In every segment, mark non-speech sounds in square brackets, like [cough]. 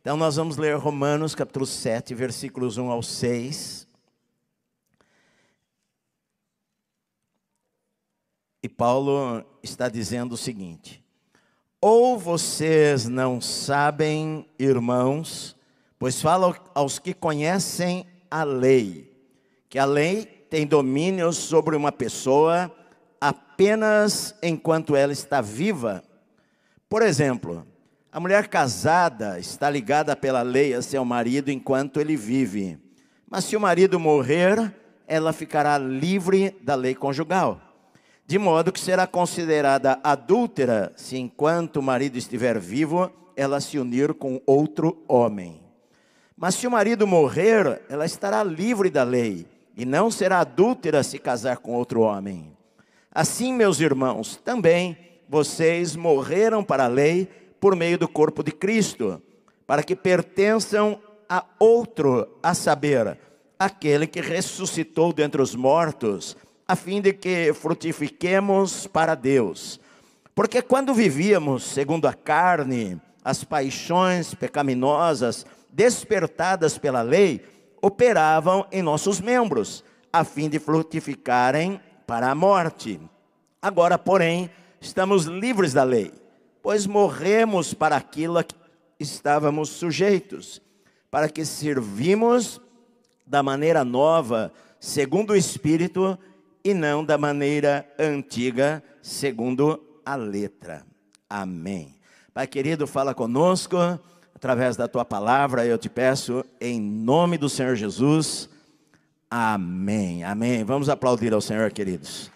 Então nós vamos ler Romanos capítulo 7, versículos 1 ao 6. E Paulo está dizendo o seguinte: Ou vocês não sabem, irmãos, pois falo aos que conhecem a lei, que a lei tem domínio sobre uma pessoa apenas enquanto ela está viva. Por exemplo, a mulher casada está ligada pela lei a seu marido enquanto ele vive. Mas se o marido morrer, ela ficará livre da lei conjugal. De modo que será considerada adúltera se, enquanto o marido estiver vivo, ela se unir com outro homem. Mas se o marido morrer, ela estará livre da lei e não será adúltera se casar com outro homem. Assim, meus irmãos, também vocês morreram para a lei por meio do corpo de Cristo, para que pertençam a outro, a saber, aquele que ressuscitou dentre os mortos, a fim de que frutifiquemos para Deus. Porque quando vivíamos segundo a carne, as paixões pecaminosas despertadas pela lei operavam em nossos membros, a fim de frutificarem para a morte. Agora, porém, estamos livres da lei pois morremos para aquilo a que estávamos sujeitos, para que servimos da maneira nova, segundo o Espírito, e não da maneira antiga, segundo a letra. Amém. Pai querido, fala conosco através da tua palavra, eu te peço em nome do Senhor Jesus. Amém. Amém. Vamos aplaudir ao Senhor, queridos.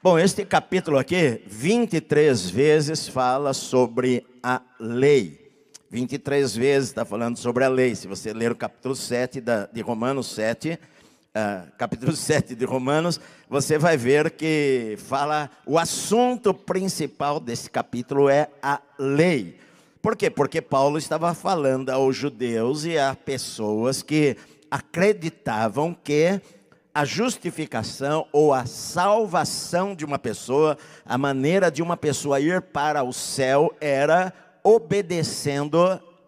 Bom, este capítulo aqui, 23 vezes fala sobre a lei. 23 vezes está falando sobre a lei. Se você ler o capítulo 7 da, de Romanos 7, Uh, ah, capítulo 7 [laughs] de Romanos, você vai ver que fala, o assunto principal desse capítulo é a lei. Por quê? Porque Paulo estava falando aos judeus e a pessoas que acreditavam que a justificação ou a salvação de uma pessoa, a maneira de uma pessoa ir para o céu era obedecendo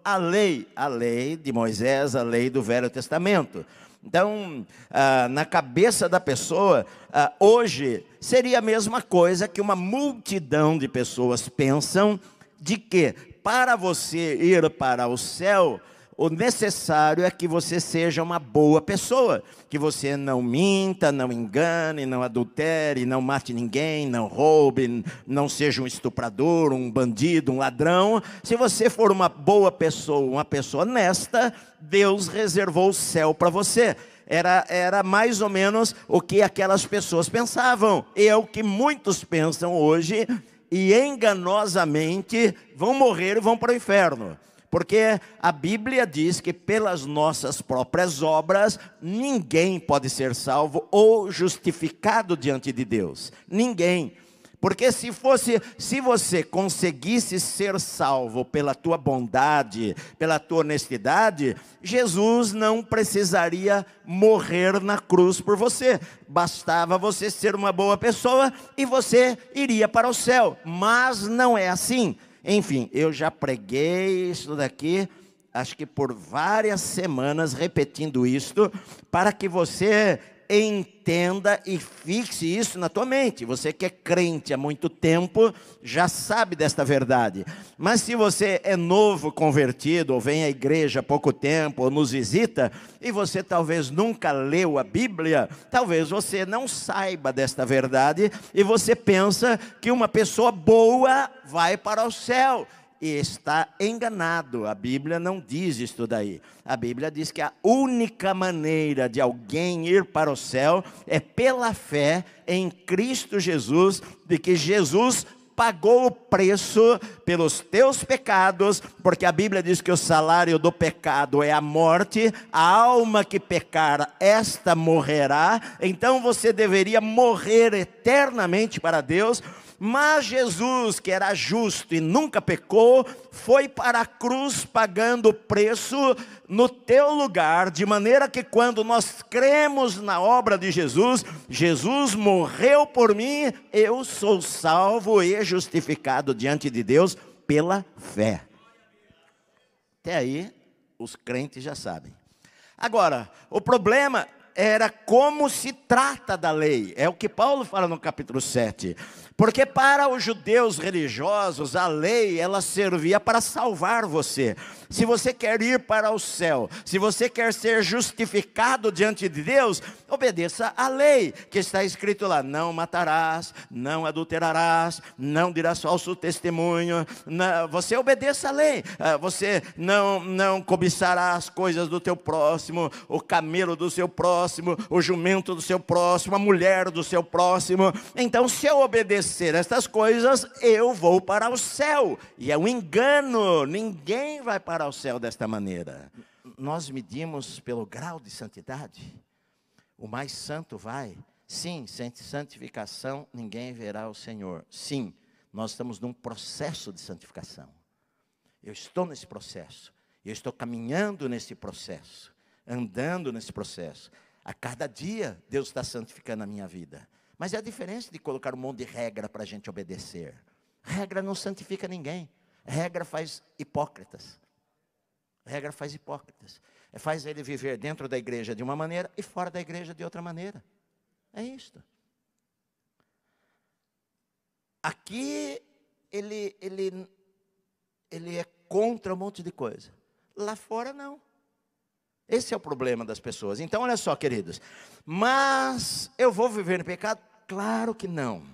a lei, a lei de Moisés, a lei do Velho Testamento. Então, ah, na cabeça da pessoa, ah, hoje, seria a mesma coisa que uma multidão de pessoas pensam de que para você ir para o céu, o necessário é que você seja uma boa pessoa, que você não minta, não engane, não adultere, não mate ninguém, não roube, não seja um estuprador, um bandido, um ladrão. Se você for uma boa pessoa, uma pessoa honesta, Deus reservou o céu para você era, era mais ou menos o que aquelas pessoas pensavam. E é o que muitos pensam hoje, e enganosamente vão morrer e vão para o inferno. Porque a Bíblia diz que pelas nossas próprias obras, ninguém pode ser salvo ou justificado diante de Deus. Ninguém. Porque se fosse, se você conseguisse ser salvo pela tua bondade, pela tua honestidade, Jesus não precisaria morrer na cruz por você. Bastava você ser uma boa pessoa e você iria para o céu. Mas não é assim. Enfim, eu já preguei isso daqui, acho que por várias semanas repetindo isto, para que você entenda e fixe isso na tua mente. Você que é crente há muito tempo já sabe desta verdade. Mas se você é novo convertido, ou vem à igreja há pouco tempo, ou nos visita, e você talvez nunca leu a Bíblia, talvez você não saiba desta verdade e você pensa que uma pessoa boa vai para o céu e está enganado. A Bíblia não diz isso daí. A Bíblia diz que a única maneira de alguém ir para o céu é pela fé em Cristo Jesus, de que Jesus pagou o preço pelos teus pecados, porque a Bíblia diz que o salário do pecado é a morte, a alma que pecar, esta morrerá. Então você deveria morrer eternamente para Deus mas Jesus, que era justo e nunca pecou, foi para a cruz pagando o preço no teu lugar, de maneira que quando nós cremos na obra de Jesus, Jesus morreu por mim, eu sou salvo e justificado diante de Deus pela fé. Até aí, os crentes já sabem. Agora, o problema era como se trata da lei. É o que Paulo fala no capítulo 7. Porque para os judeus religiosos, a lei, ela servia para salvar você. Se você quer ir para o céu, se você quer ser justificado diante de Deus, obedeça a lei que está escrito lá: não matarás, não adulterarás, não dirás falso testemunho. você obedeça a lei. Ah, você não não cobiçará as coisas do teu próximo, o camelo do seu próximo próximo, o jumento do seu próximo, a mulher do seu próximo. Então, se eu obedecer estas coisas, eu vou para o céu. E é um engano, ninguém vai para o céu desta maneira. Nós medimos pelo grau de santidade. O mais santo vai. Sim, sem santificação ninguém verá o Senhor. Sim, nós estamos num processo de santificação. Eu estou nesse processo. Eu estou caminhando nesse processo, andando nesse processo. A cada dia Deus está santificando a minha vida. Mas é a diferença de colocar um monte de regra para a gente obedecer. Regra não santifica ninguém. Regra faz hipócritas. Regra faz hipócritas. É, faz ele viver dentro da igreja de uma maneira e fora da igreja de outra maneira. É isto. Aqui ele, ele, ele é contra um monte de coisa. Lá fora não. Esse é o problema das pessoas. Então, olha só, queridos. Mas eu vou viver no pecado? Claro que não.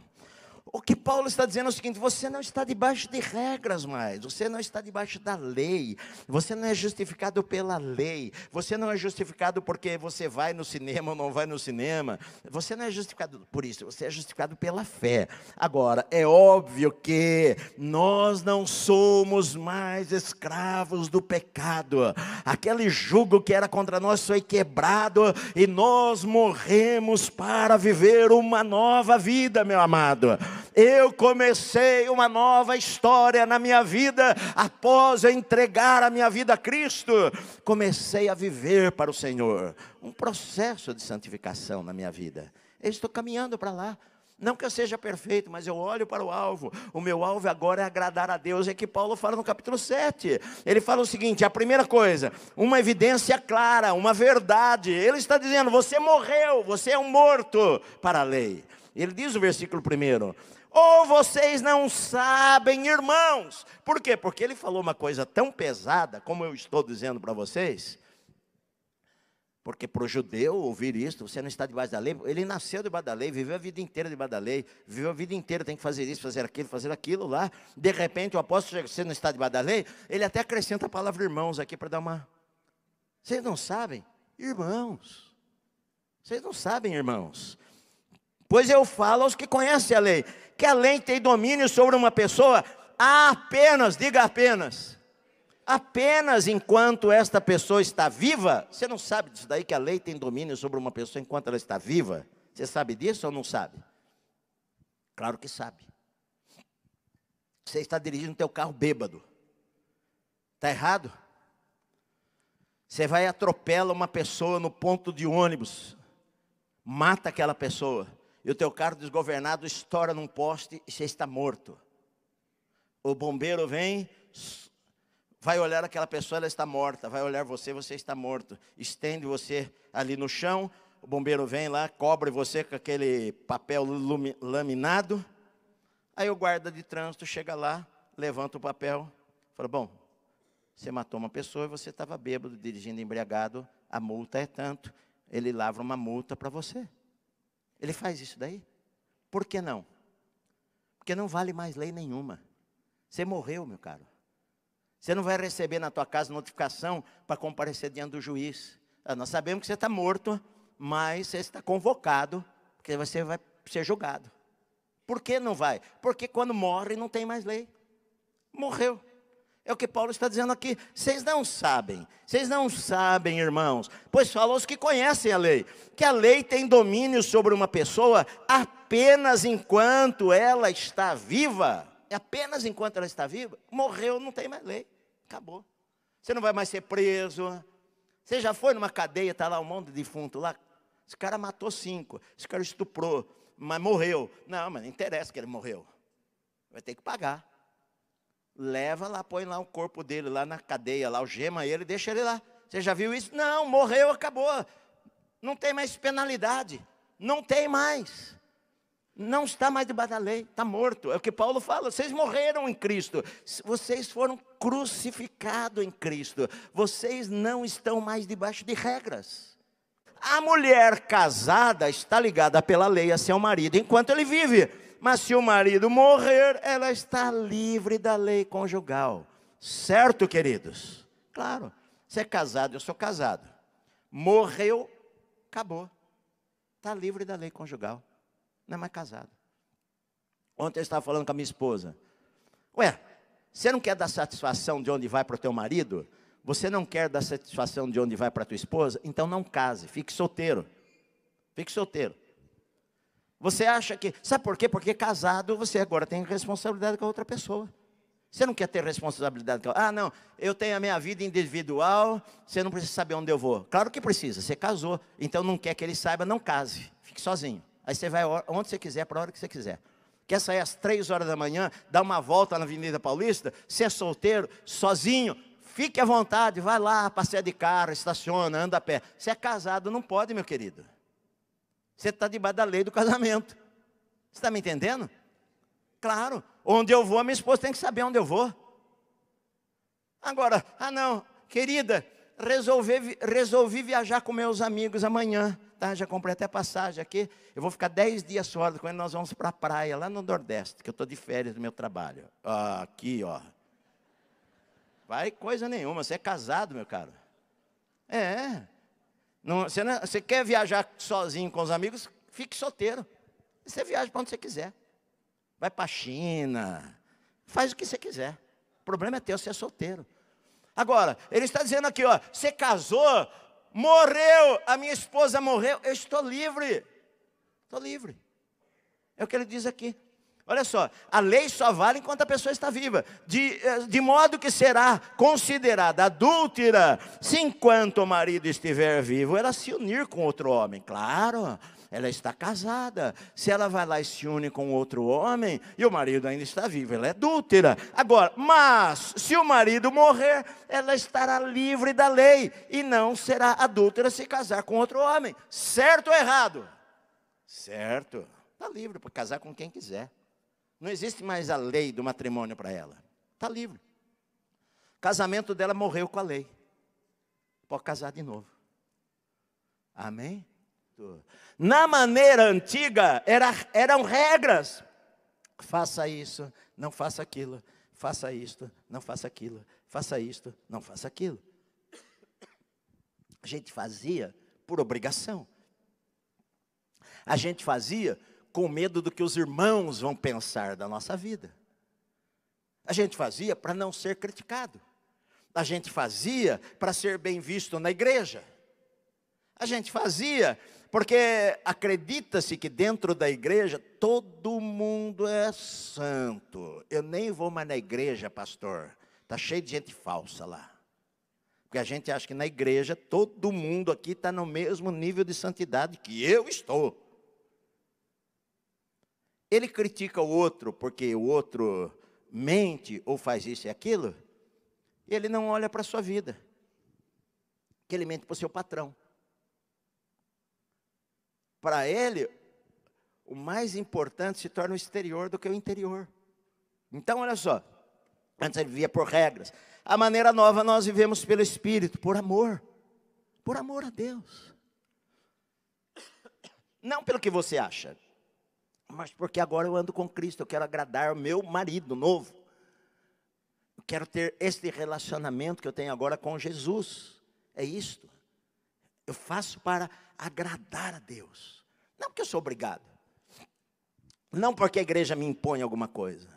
O que Paulo está dizendo é o seguinte: você não está debaixo de regras mais, você não está debaixo da lei, você não é justificado pela lei, você não é justificado porque você vai no cinema ou não vai no cinema, você não é justificado por isso, você é justificado pela fé. Agora, é óbvio que nós não somos mais escravos do pecado, aquele jugo que era contra nós foi quebrado e nós morremos para viver uma nova vida, meu amado. Eu comecei uma nova história na minha vida após eu entregar a minha vida a Cristo. Comecei a viver para o Senhor. Um processo de santificação na minha vida. Eu estou caminhando para lá. Não que eu seja perfeito, mas eu olho para o alvo. O meu alvo agora é agradar a Deus. É que Paulo fala no capítulo 7. Ele fala o seguinte: a primeira coisa, uma evidência clara, uma verdade. Ele está dizendo: você morreu, você é um morto para a lei. Ele diz o versículo primeiro: Ou vocês não sabem, irmãos. Por quê? Porque ele falou uma coisa tão pesada, como eu estou dizendo para vocês. Porque para o judeu ouvir isso, você não está debaixo da lei. Ele nasceu debaixo da lei, viveu a vida inteira debaixo da lei, viveu a vida inteira, tem que fazer isso, fazer aquilo, fazer aquilo lá. De repente o apóstolo chega, você não está debaixo da lei, ele até acrescenta a palavra irmãos aqui para dar uma. Vocês não sabem? Irmãos. Vocês não sabem, irmãos. Pois eu falo aos que conhecem a lei, que a lei tem domínio sobre uma pessoa apenas, diga apenas, apenas enquanto esta pessoa está viva. Você não sabe disso daí que a lei tem domínio sobre uma pessoa enquanto ela está viva? Você sabe disso ou não sabe? Claro que sabe. Você está dirigindo o teu carro bêbado. Está errado? Você vai e atropela uma pessoa no ponto de ônibus. Mata aquela pessoa e o teu carro desgovernado estoura num poste e você está morto. O bombeiro vem, vai olhar aquela pessoa, ela está morta. Vai olhar você, você está morto. Estende você ali no chão, o bombeiro vem lá, cobre você com aquele papel laminado. Aí o guarda de trânsito chega lá, levanta o papel, fala: Bom, você matou uma pessoa e você estava bêbado, dirigindo embriagado, a multa é tanto. Ele lavra uma multa para você. Ele faz isso daí? Por que não? Porque não vale mais lei nenhuma. Você morreu, meu caro. Você não vai receber na tua casa notificação para comparecer diante do juiz. Ah, nós sabemos que você está morto, mas você está convocado, porque você vai ser julgado. Por que não vai? Porque quando morre não tem mais lei. Morreu. É o que Paulo está dizendo aqui. Vocês não sabem, vocês não sabem, irmãos, pois falam os que conhecem a lei, que a lei tem domínio sobre uma pessoa apenas enquanto ela está viva. É apenas enquanto ela está viva. Morreu, não tem mais lei. Acabou. Você não vai mais ser preso. Você já foi numa cadeia, está lá um monte de defunto lá. Esse cara matou cinco, esse cara estuprou, mas morreu. Não, mas não interessa que ele morreu. Vai ter que pagar. Leva lá, põe lá o corpo dele, lá na cadeia, lá, o gema ele, deixa ele lá. Você já viu isso? Não, morreu, acabou. Não tem mais penalidade. Não tem mais. Não está mais debaixo da lei, está morto. É o que Paulo fala: vocês morreram em Cristo, vocês foram crucificados em Cristo, vocês não estão mais debaixo de regras. A mulher casada está ligada pela lei a seu marido enquanto ele vive. Mas se o marido morrer, ela está livre da lei conjugal. Certo, queridos? Claro. Você é casado, eu sou casado. Morreu, acabou. Está livre da lei conjugal. Não é mais casado. Ontem eu estava falando com a minha esposa. Ué, você não quer dar satisfação de onde vai para o teu marido? Você não quer dar satisfação de onde vai para a tua esposa? Então não case, fique solteiro. Fique solteiro. Você acha que. Sabe por quê? Porque casado você agora tem responsabilidade com a outra pessoa. Você não quer ter responsabilidade com Ah, não, eu tenho a minha vida individual, você não precisa saber onde eu vou. Claro que precisa, você casou. Então não quer que ele saiba, não case. Fique sozinho. Aí você vai onde você quiser, para a hora que você quiser. Quer sair às três horas da manhã, dar uma volta na Avenida Paulista? Se é solteiro, sozinho, fique à vontade, vai lá, passeia de carro, estaciona, anda a pé. Se é casado, não pode, meu querido. Você está debaixo da lei do casamento. Você está me entendendo? Claro, onde eu vou, a minha esposa tem que saber onde eu vou. Agora, ah não, querida, resolvi, resolvi viajar com meus amigos amanhã, tá? Já comprei até passagem aqui. Eu vou ficar dez dias só com ele, nós vamos para a praia, lá no Nordeste, que eu estou de férias do meu trabalho. Ah, aqui, ó. Vai coisa nenhuma, você é casado, meu caro. É. Não, você, não, você quer viajar sozinho com os amigos? Fique solteiro. Você viaja para onde você quiser. Vai para a China. Faz o que você quiser. O problema é teu, você é solteiro. Agora, ele está dizendo aqui, ó, você casou, morreu, a minha esposa morreu, eu estou livre. Estou livre. É o que ele diz aqui. Olha só, a lei só vale enquanto a pessoa está viva, de, eh, de modo que será considerada adúltera se enquanto o marido estiver vivo ela se unir com outro homem. Claro, ela está casada. Se ela vai lá e se une com outro homem, e o marido ainda está vivo, ela é adúltera. Agora, mas se o marido morrer, ela estará livre da lei e não será adúltera se casar com outro homem. Certo ou errado? Certo. Está livre para casar com quem quiser. Não existe mais a lei do matrimônio para ela. Está livre. O casamento dela morreu com a lei. Pode casar de novo. Amém? Na maneira antiga, era, eram regras. Faça isso, não faça aquilo. Faça isto, não faça aquilo. Faça isto, não faça aquilo. A gente fazia por obrigação. A gente fazia com medo do que os irmãos vão pensar da nossa vida. A gente fazia para não ser criticado. A gente fazia para ser bem visto na igreja. A gente fazia porque acredita-se que dentro da igreja todo mundo é santo. Eu nem vou mais na igreja, pastor. Tá cheio de gente falsa lá. Porque a gente acha que na igreja todo mundo aqui está no mesmo nível de santidade que eu estou ele critica o outro porque o outro mente ou faz isso e aquilo, ele não olha para a sua vida. Que ele mente para o seu patrão. Para ele, o mais importante se torna o exterior do que o interior. Então, olha só. Antes ele vivia por regras. A maneira nova nós vivemos pelo Espírito, por amor. Por amor a Deus. Não pelo que você acha mas porque agora eu ando com Cristo, eu quero agradar o meu marido novo. Eu quero ter este relacionamento que eu tenho agora com Jesus. É isto. Eu faço para agradar a Deus. Não porque eu sou obrigado. Não porque a igreja me impõe alguma coisa.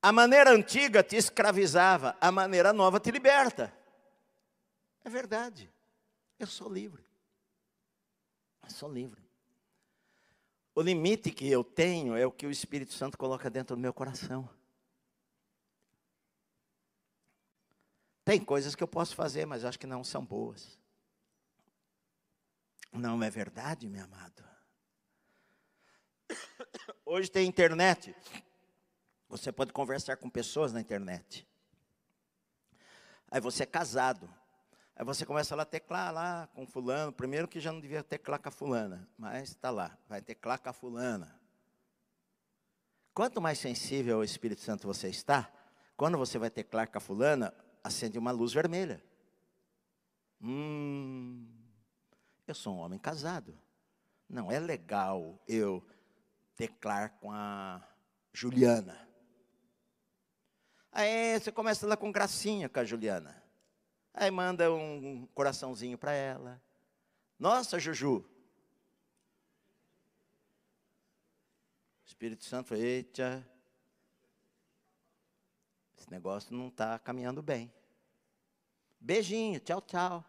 A maneira antiga te escravizava, a maneira nova te liberta. É verdade. Eu sou livre. Eu sou livre. O limite que eu tenho é o que o Espírito Santo coloca dentro do meu coração. Tem coisas que eu posso fazer, mas acho que não são boas. Não é verdade, meu amado? Hoje tem internet. Você pode conversar com pessoas na internet. Aí você é casado. Aí você começa lá a teclar lá com fulano, primeiro que já não devia teclar com a fulana, mas está lá, vai teclar com a fulana. Quanto mais sensível ao Espírito Santo você está, quando você vai teclar com a fulana, acende uma luz vermelha. Hum, eu sou um homem casado. Não é legal eu teclar com a Juliana. Aí você começa lá com gracinha com a Juliana. Aí manda um coraçãozinho para ela. Nossa, Juju. O Espírito Santo eita, esse negócio não está caminhando bem. Beijinho, tchau, tchau.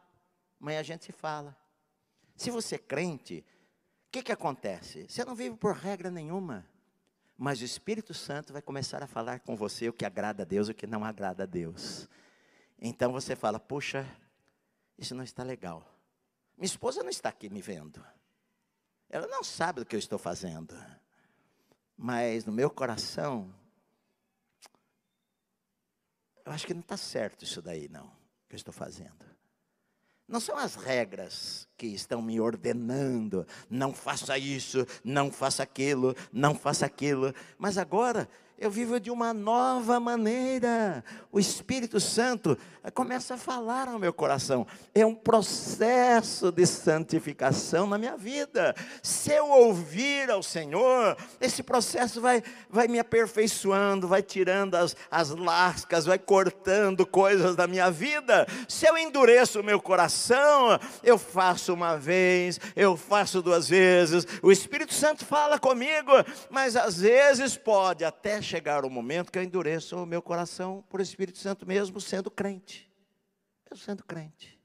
Amanhã a gente se fala. Se você é crente, o que, que acontece? Você não vive por regra nenhuma. Mas o Espírito Santo vai começar a falar com você o que agrada a Deus e o que não agrada a Deus. Então você fala: puxa, isso não está legal. Minha esposa não está aqui me vendo. Ela não sabe o que eu estou fazendo. Mas no meu coração, eu acho que não está certo isso daí, não, que eu estou fazendo. Não são as regras que estão me ordenando, não faça isso, não faça aquilo, não faça aquilo. Mas agora eu vivo de uma nova maneira. O Espírito Santo eh, começa a falar ao meu coração. É um processo de santificação na minha vida. Se eu ouvir ao Senhor, esse processo vai, vai me aperfeiçoando, vai tirando as, as lascas, vai cortando coisas da minha vida. Se eu endureço o meu coração, eu faço uma vez, eu faço duas vezes. O Espírito Santo fala comigo, mas às vezes pode até chegar o momento que eu endureça o meu coração por Espírito Santo, mesmo sendo crente. Eu sendo crente.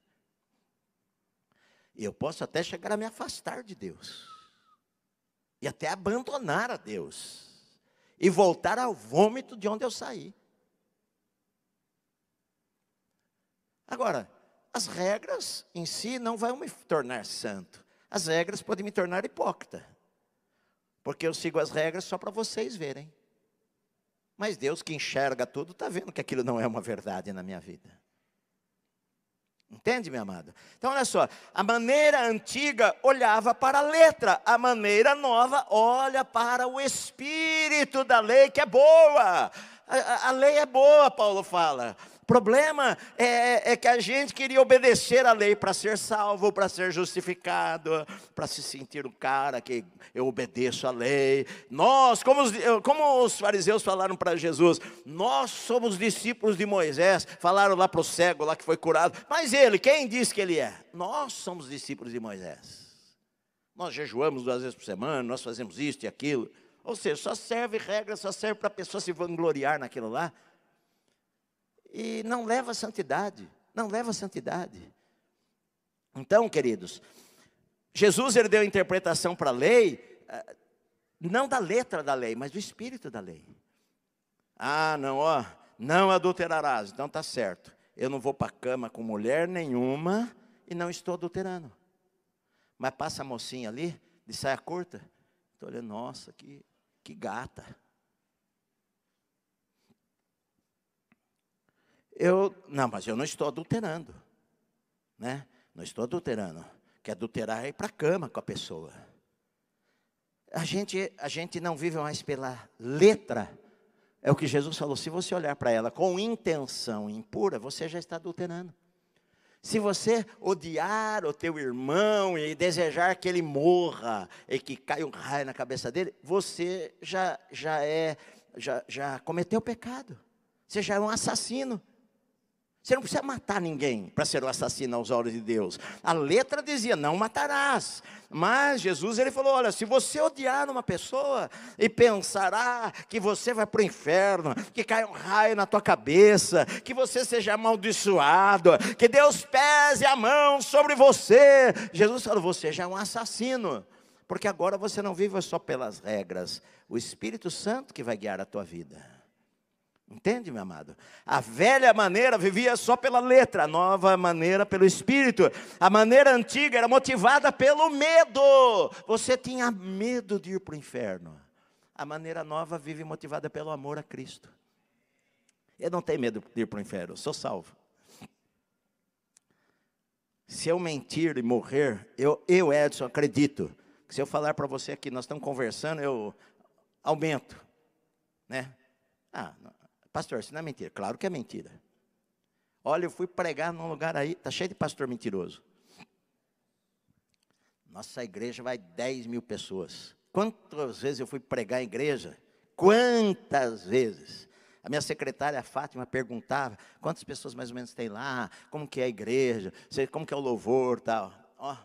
E eu posso até chegar a me afastar de Deus. E até abandonar a Deus. E voltar ao vômito de onde eu saí. Agora, as regras em si não vão me tornar santo. As regras podem me tornar hipócrita. Porque eu sigo as regras só para vocês verem. Mas Deus que enxerga tudo está vendo que aquilo não é uma verdade na minha vida. Entende, minha amada? Então, olha só, a maneira antiga olhava para a letra, a maneira nova olha para o espírito da lei, que é boa. A, a, a lei é boa, Paulo fala problema é, é que a gente queria obedecer à lei para ser salvo, para ser justificado, para se sentir o cara que eu obedeço à lei. Nós, como os, eh, como os fariseus falaram para Jesus, nós somos discípulos de Moisés, falaram lá para o cego, lá que foi curado, mas ele, quem diz que ele é? Nós somos discípulos de Moisés. Nós jejuamos duas vezes por semana, nós fazemos isto e aquilo. Ou seja, só serve regra, só serve para a pessoa se vangloriar naquilo lá e não leva santidade, não leva santidade. Então, queridos, Jesus ele deu interpretação para a lei, eh, não da letra da lei, mas do espírito da lei. Ah, não, ó, não adulterarás, então tá certo. Eu não vou para a cama com mulher nenhuma e não estou adulterando. Mas passa a mocinha ali, de saia curta, estou olhando, nossa, que, que gata. Eu, não, mas eu não estou adulterando, né? Não estou adulterando. Que adulterar é ir para a cama com a pessoa. A gente, a gente não vive mais pela letra. É o que Jesus falou. Se você olhar para ela com intenção impura, você já está adulterando. Se você odiar o teu irmão e desejar que ele morra e que caia um raio na cabeça dele, você já já é já, já cometeu pecado. Você já é um assassino. Você não precisa matar ninguém para ser o um assassino aos olhos de Deus. A letra dizia: não matarás. Mas Jesus ele falou: olha, se você odiar uma pessoa e pensará que você vai para o inferno, que cai um raio na tua cabeça, que você seja amaldiçoado, que Deus pese a mão sobre você. Jesus falou: você já é um assassino, porque agora você não vive só pelas regras, o Espírito Santo que vai guiar a tua vida. Entende, meu amado? A velha maneira vivia só pela letra, a nova maneira pelo espírito. A maneira antiga era motivada pelo medo. Você tinha medo de ir para o inferno. A maneira nova vive motivada pelo amor a Cristo. Eu não tenho medo de ir para o inferno, eu sou salvo. Se eu mentir e morrer, eu, eu Edson, acredito que se eu falar para você aqui, nós estamos conversando, eu aumento, né? Ah, não. Pastor, isso não é mentira. Claro que é mentira. Olha, eu fui pregar num lugar aí, está cheio de pastor mentiroso. Nossa igreja vai 10 mil pessoas. Quantas vezes eu fui pregar em igreja? Quantas vezes? A minha secretária, a Fátima, perguntava quantas pessoas mais ou menos tem lá, como que é a igreja, como que é o louvor tal. Ó,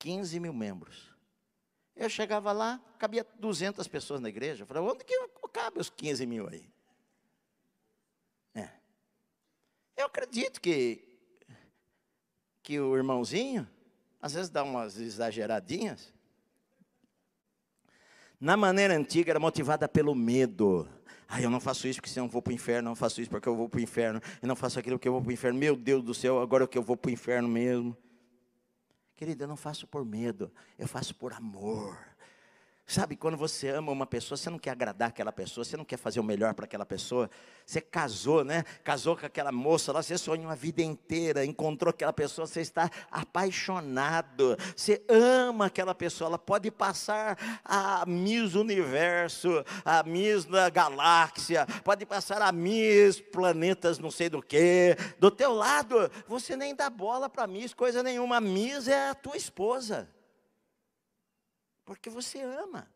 15 mil membros. Eu chegava lá, cabia 200 pessoas na igreja. Eu falava, onde que cabe os 15 mil aí? Eu acredito que, que o irmãozinho, às vezes dá umas exageradinhas. Na maneira antiga era motivada pelo medo. Ah, eu não faço isso porque senão eu vou para o inferno, eu não faço isso porque eu vou para o inferno, eu não faço aquilo porque eu vou para o inferno. Meu Deus do céu, agora é que eu vou para o inferno mesmo. Querida, eu não faço por medo, eu faço por amor. Sabe, quando você ama uma pessoa, você não quer agradar aquela pessoa, você não quer fazer o melhor para aquela pessoa. Você casou, né? Casou com aquela moça lá, você sonhou uma vida inteira, encontrou aquela pessoa, você está apaixonado. Você ama aquela pessoa, ela pode passar a Miss Universo, a Miss da Galáxia, pode passar a Miss Planetas não sei do que. Do teu lado, você nem dá bola para Miss, coisa nenhuma. A Miss é a tua esposa. Porque você ama.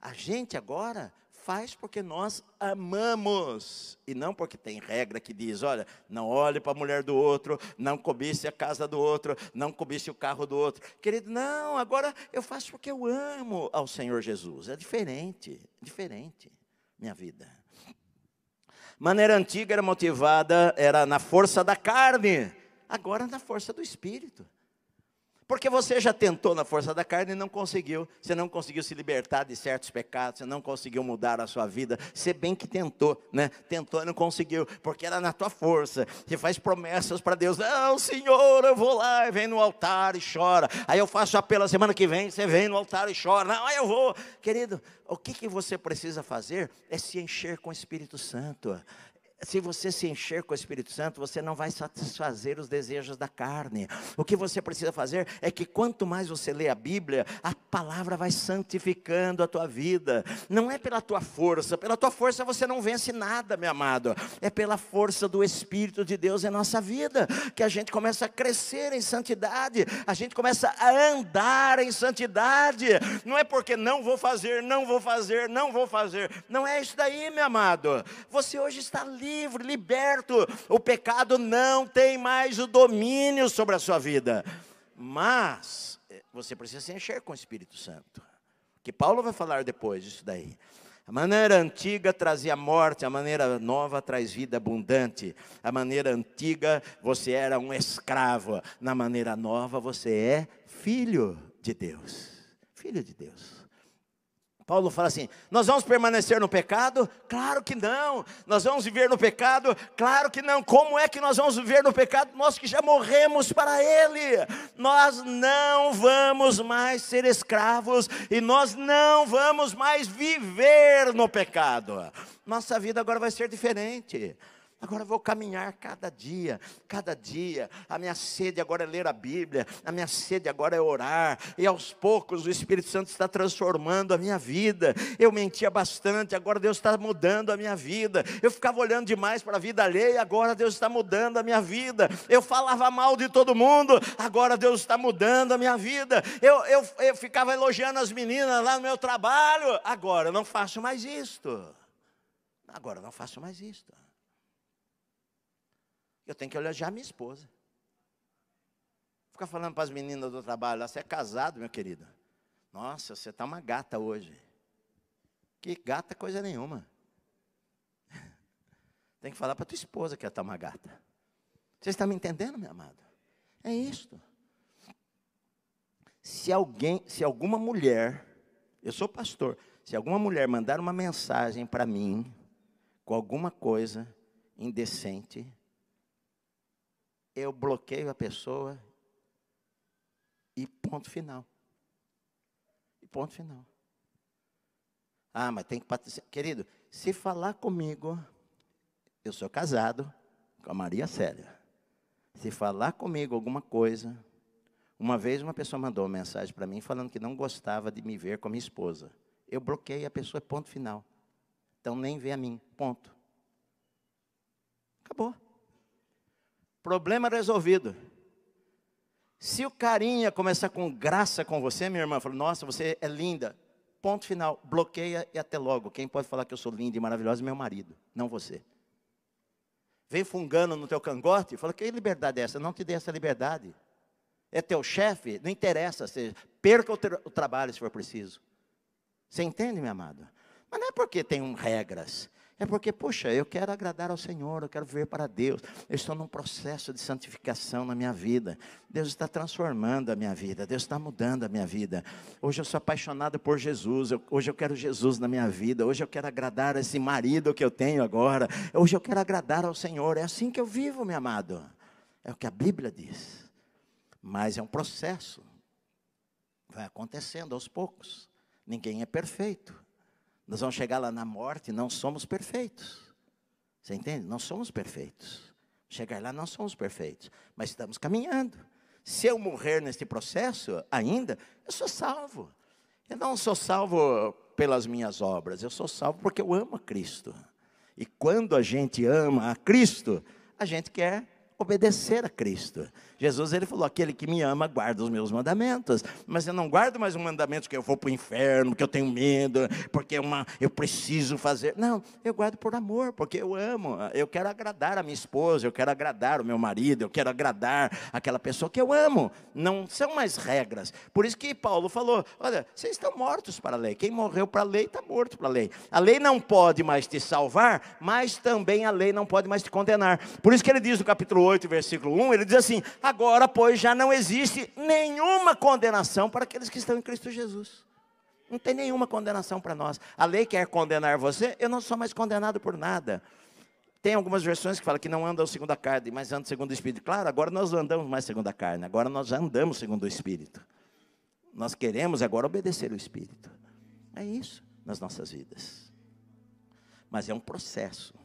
A gente agora faz porque nós amamos e não porque tem regra que diz, olha, não olhe para a mulher do outro, não cobisse a casa do outro, não cobisse o carro do outro. Querido, não, agora eu faço porque eu amo ao Senhor Jesus. É diferente, diferente minha vida. Maneira antiga era motivada era na força da carne, agora na força do espírito. Porque você já tentou na força da carne e não conseguiu. Você não conseguiu se libertar de certos pecados, você não conseguiu mudar a sua vida. Você bem que tentou, né? Tentou e não conseguiu, porque era na tua força. Você faz promessas para Deus: Não, Senhor, eu vou lá, e vem no altar e chora. Aí eu faço apelo semana que vem, você vem no altar e chora. Não, eu vou. Querido, o que, que você precisa fazer é se encher com o Espírito Santo se você se encher com o Espírito Santo, você não vai satisfazer os desejos da carne. O que você precisa fazer é que quanto mais você lê a Bíblia, a palavra vai santificando a tua vida. Não é pela tua força, pela tua força você não vence nada, meu amado. É pela força do Espírito de Deus em nossa vida que a gente começa a crescer em santidade, a gente começa a andar em santidade. Não é porque não vou fazer, não vou fazer, não vou fazer. Não é isso daí, meu amado. Você hoje está livre livre, liberto. O pecado não tem mais o domínio sobre a sua vida. Mas eh, você precisa se encher com o Espírito Santo. Que Paulo vai falar depois disso daí. A maneira antiga trazia morte, a maneira nova traz vida abundante. A maneira antiga você era um escravo, na maneira nova você é filho de Deus. Filho de Deus. Paulo fala assim: nós vamos permanecer no pecado? Claro que não. Nós vamos viver no pecado? Claro que não. Como é que nós vamos viver no pecado? Nós que já morremos para Ele. Nós não vamos mais ser escravos e nós não vamos mais viver no pecado. Nossa vida agora vai ser diferente. Agora vou caminhar cada dia, cada dia. A minha sede agora é ler a Bíblia, a minha sede agora é orar. E aos poucos o Espírito Santo está transformando a minha vida. Eu mentia bastante, agora Deus está mudando a minha vida. Eu ficava olhando demais para a vida alheia, agora Deus está mudando a minha vida. Eu falava mal de todo mundo, agora Deus está mudando a minha vida. Eu, eu, eu ficava elogiando as meninas lá no meu trabalho, agora eu não faço mais isto. Agora eu não faço mais isto. Eu tenho que elogiar minha esposa. ficar falando para as meninas do trabalho lá, você é casado, meu querido. Nossa, você está uma gata hoje. Que gata coisa nenhuma. [laughs] Tem que falar para tua esposa que ela está uma gata. Você está me entendendo, meu amado? É isto. Se alguém, se alguma mulher, eu sou pastor, se alguma mulher mandar uma mensagem para mim com alguma coisa indecente, eu bloqueio a pessoa e ponto final. E ponto final. Ah, mas tem que participar, Querido, se falar comigo, eu sou casado com a Maria Célia. Se falar comigo alguma coisa, uma vez uma pessoa mandou uma mensagem para mim falando que não gostava de me ver com a minha esposa. Eu bloqueei a pessoa, ponto final. Então nem vê a mim, ponto. Acabou. Problema resolvido. Se o carinha começar com graça com você, minha irmã, fala, nossa, você é linda. Ponto final, bloqueia e até logo. Quem pode falar que eu sou linda e maravilhosa é meu marido, não você. Vem fungando no teu cangote, fala, que liberdade é essa? Não te dei essa liberdade. É teu chefe, não interessa, seja, perca o, o trabalho se for preciso. Você entende, meu amado? Mas não é porque tem um regras. É porque, poxa, eu quero agradar ao Senhor, eu quero viver para Deus. Eu estou num processo de santificação na minha vida. Deus está transformando a minha vida, Deus está mudando a minha vida. Hoje eu sou apaixonado por Jesus, eu, hoje eu quero Jesus na minha vida, hoje eu quero agradar esse marido que eu tenho agora, hoje eu quero agradar ao Senhor. É assim que eu vivo, meu amado. É o que a Bíblia diz. Mas é um processo. Vai acontecendo aos poucos. Ninguém é perfeito. Nós vamos chegar lá na morte, não somos perfeitos. Você entende? Não somos perfeitos. Chegar lá, não somos perfeitos, mas estamos caminhando. Se eu morrer neste processo ainda, eu sou salvo. Eu não sou salvo pelas minhas obras, eu sou salvo porque eu amo a Cristo. E quando a gente ama a Cristo, a gente quer obedecer a Cristo. Jesus ele falou: aquele que me ama guarda os meus mandamentos. Mas eu não guardo mais um mandamento que eu vou para o inferno, que eu tenho medo, porque é uma, eu preciso fazer. Não, eu guardo por amor, porque eu amo. Eu quero agradar a minha esposa, eu quero agradar o meu marido, eu quero agradar aquela pessoa que eu amo. Não são mais regras. Por isso que Paulo falou: olha, vocês estão mortos para a lei. Quem morreu para a lei está morto para a lei. A lei não pode mais te salvar, mas também a lei não pode mais te condenar. Por isso que ele diz no capítulo 8, versículo 1, ele diz assim: Agora, pois, já não existe nenhuma condenação para aqueles que estão em Cristo Jesus. Não tem nenhuma condenação para nós. A lei quer condenar você, eu não sou mais condenado por nada. Tem algumas versões que falam que não andam segundo a carne, mas andam segundo o Espírito. Claro, agora nós não andamos mais segundo a carne, agora nós andamos segundo o Espírito. Nós queremos agora obedecer o Espírito. É isso nas nossas vidas. Mas é um processo.